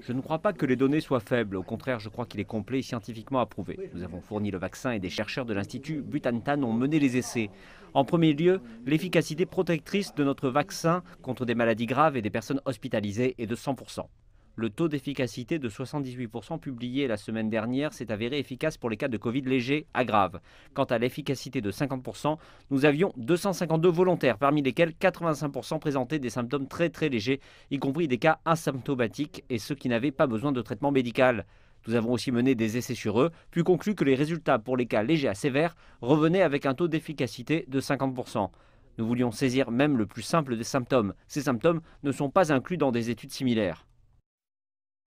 Je ne crois pas que les données soient faibles. Au contraire, je crois qu'il est complet et scientifiquement approuvé. Nous avons fourni le vaccin et des chercheurs de l'Institut Butantan ont mené les essais. En premier lieu, l'efficacité protectrice de notre vaccin contre des maladies graves et des personnes hospitalisées est de 100%. Le taux d'efficacité de 78% publié la semaine dernière s'est avéré efficace pour les cas de Covid léger à grave. Quant à l'efficacité de 50%, nous avions 252 volontaires, parmi lesquels 85% présentaient des symptômes très très légers, y compris des cas asymptomatiques et ceux qui n'avaient pas besoin de traitement médical. Nous avons aussi mené des essais sur eux, puis conclu que les résultats pour les cas légers à sévères revenaient avec un taux d'efficacité de 50%. Nous voulions saisir même le plus simple des symptômes. Ces symptômes ne sont pas inclus dans des études similaires.